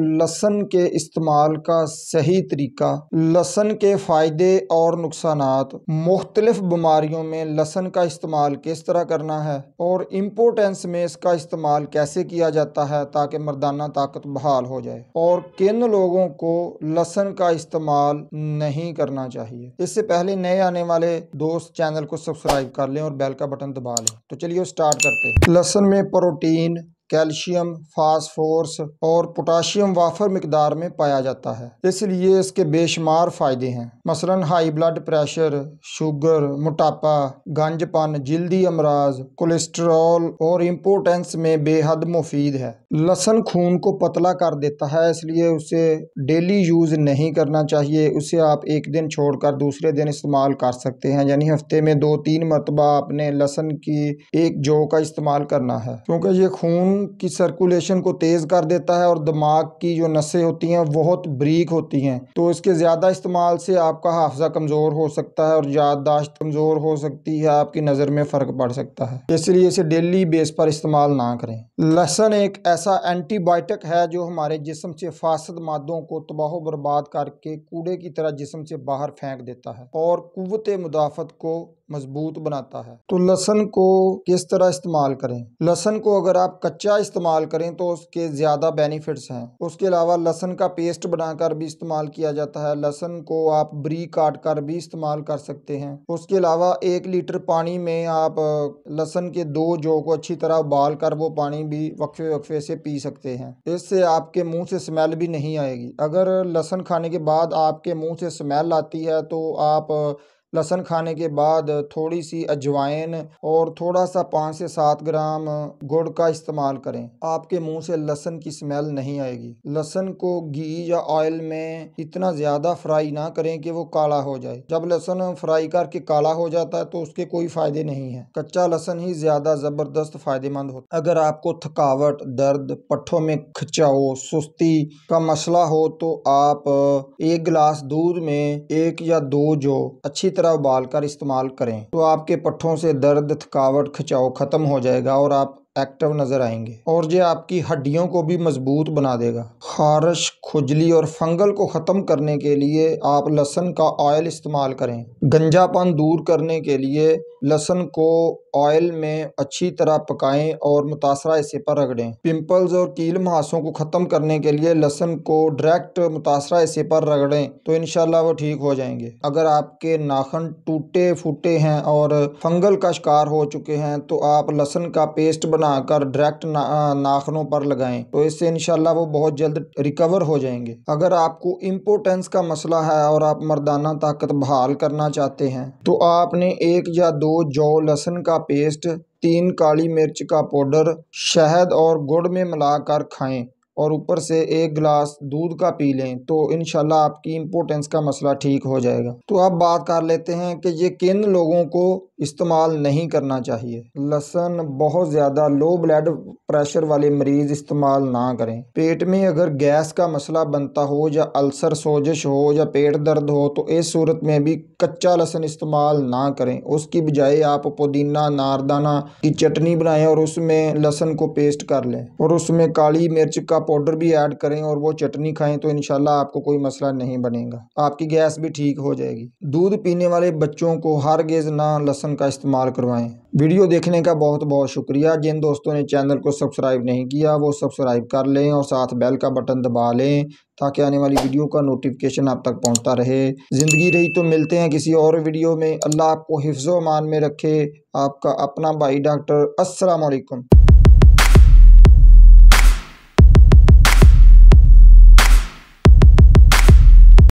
लहसन के इस्तेमाल का सही तरीका लहसन के फ़ायदे और नुकसान मुख्तलिफ बीमारियों में लहसन का इस्तेमाल किस तरह करना है और इम्पोर्टेंस में इसका इस्तेमाल कैसे किया जाता है ताकि मर्दाना ताकत बहाल हो जाए और किन लोगों को लहसन का इस्तेमाल नहीं करना चाहिए इससे पहले नए आने वाले दोस्त चैनल को सब्सक्राइब कर लें और बेल का बटन दबा लें तो चलिए स्टार्ट करते हैं लहसन में प्रोटीन कैल्शियम फास्फोरस और पोटाशियम वाफर मकदार में पाया जाता है इसलिए इसके बेशुमार फ़ायदे हैं मसलन हाई ब्लड प्रेशर शुगर मोटापा गंजपन जल्दी अमराज कोलेस्ट्रॉल और इम्पोर्टेंस में बेहद मुफीद है लसन खून को पतला कर देता है इसलिए उसे डेली यूज़ नहीं करना चाहिए उसे आप एक दिन छोड़कर दूसरे दिन इस्तेमाल कर सकते हैं यानी हफ्ते में दो तीन मरतबा आपने लहसन की एक जौ का इस्तेमाल करना है क्योंकि ये खून खून की सर्कुलेशन को तेज़ कर देता है और दिमाग की जो नसें होती हैं बहुत ब्रीक होती हैं तो इसके ज़्यादा इस्तेमाल से आपका हाफजा कमज़ोर हो सकता है और याददाश्त कमज़ोर हो सकती है आपकी नज़र में फ़र्क पड़ सकता है इसलिए इसे डेली बेस पर इस्तेमाल ना करें लहसन एक ऐसा एंटीबायोटिक है जो हमारे जिसम से फासद मादों को तबाह बर्बाद करके कूड़े की तरह जिसम से बाहर फेंक देता है और कुत मुदाफ़त को मजबूत बनाता है तो लहसन को किस तरह इस्तेमाल करें लहसन को अगर आप कच्चा कच्चा इस्तेमाल करें तो उसके ज़्यादा बेनिफिट्स हैं उसके अलावा लहसन का पेस्ट बनाकर भी इस्तेमाल किया जाता है लहसन को आप ब्री काट कर भी इस्तेमाल कर सकते हैं उसके अलावा एक लीटर पानी में आप लहसन के दो जौ को अच्छी तरह उबाल कर वो पानी भी वक्फे वक्फे से पी सकते हैं इससे आपके मुँह से स्मेल भी नहीं आएगी अगर लहसन खाने के बाद आपके मुँह से स्मेल आती है तो आप लहसन खाने के बाद थोड़ी सी अजवाइन और थोड़ा सा पाँच से सात ग्राम गुड़ का इस्तेमाल करें आपके मुंह से लहसन की स्मेल नहीं आएगी लहसन को घी या ऑयल में इतना ज़्यादा फ्राई ना करें कि वो काला हो जाए जब लहसन फ्राई करके काला हो जाता है तो उसके कोई फ़ायदे नहीं है कच्चा लहसन ही ज़्यादा ज़बरदस्त फ़ायदेमंद होता है अगर आपको थकावट दर्द पट्ठों में खिंचाओ सुस्ती का मसला हो तो आप एक गिलास दूध में एक या दो जो अच्छी तरह तरह उबाल कर इस्तेमाल करें तो आपके पट्ठों से दर्द थकावट खिंचाव ख़त्म हो जाएगा और आप एक्टिव नज़र आएंगे और ये आपकी हड्डियों को भी मजबूत बना देगा खारश खुजली और फंगल को ख़त्म करने के लिए आप लहसन का ऑयल इस्तेमाल करें गंजापन दूर करने के लिए लहसन को ऑयल में अच्छी तरह पकाएं और मुतासरा हिस्से पर रगड़ें पिंपल्स और कील महासों को ख़त्म करने के लिए लहसन को डायरेक्ट मुतासरा हिस्से पर रगड़ें तो इनशाला वो ठीक हो जाएंगे अगर आपके नाखन टूटे फूटे हैं और फंगल का शिकार हो चुके हैं तो आप लहसन का पेस्ट बना ना कर डायरेक्ट ना, नाखनों पर लगाएं तो इससे इनशाला वो बहुत जल्द रिकवर हो जाएंगे अगर आपको इम्पोर्टेंस का मसला है और आप मर्दाना ताकत बहाल करना चाहते हैं तो आपने एक या दो जौ लहसन का पेस्ट तीन काली मिर्च का पाउडर शहद और गुड़ में मिलाकर खाएं और ऊपर से एक गिलास दूध का पी लें तो इन आपकी इम्पोर्टेंस का मसला ठीक हो जाएगा तो अब बात कर लेते हैं कि ये किन लोगों को इस्तेमाल नहीं करना चाहिए लहसन बहुत ज़्यादा लो ब्लड प्रेशर वाले मरीज़ इस्तेमाल ना करें पेट में अगर गैस का मसला बनता हो या अल्सर सोजिश हो या पेट दर्द हो तो इस सूरत में भी कच्चा लहसन इस्तेमाल ना करें उसकी बजाय आप पुदीना नारदाना की चटनी बनाएं और उसमें लहसन को पेस्ट कर लें और उसमें काली मिर्च का पाउडर भी ऐड करें और वो चटनी खाएं तो इनशाला आपको कोई मसला नहीं बनेगा आपकी गैस भी ठीक हो जाएगी दूध पीने वाले बच्चों को हर गेज ना लहसन का इस्तेमाल करवाएं वीडियो देखने का बहुत बहुत शुक्रिया जिन दोस्तों ने चैनल को सब्सक्राइब नहीं किया वो सब्सक्राइब कर लें और साथ बेल का बटन दबा लें ताकि आने वाली वीडियो का नोटिफिकेशन आप तक पहुंचता रहे ज़िंदगी रही तो मिलते हैं किसी और वीडियो में अल्लाह आपको हिफ्ज़ मान में रखे आपका अपना भाई डॉक्टर असलकम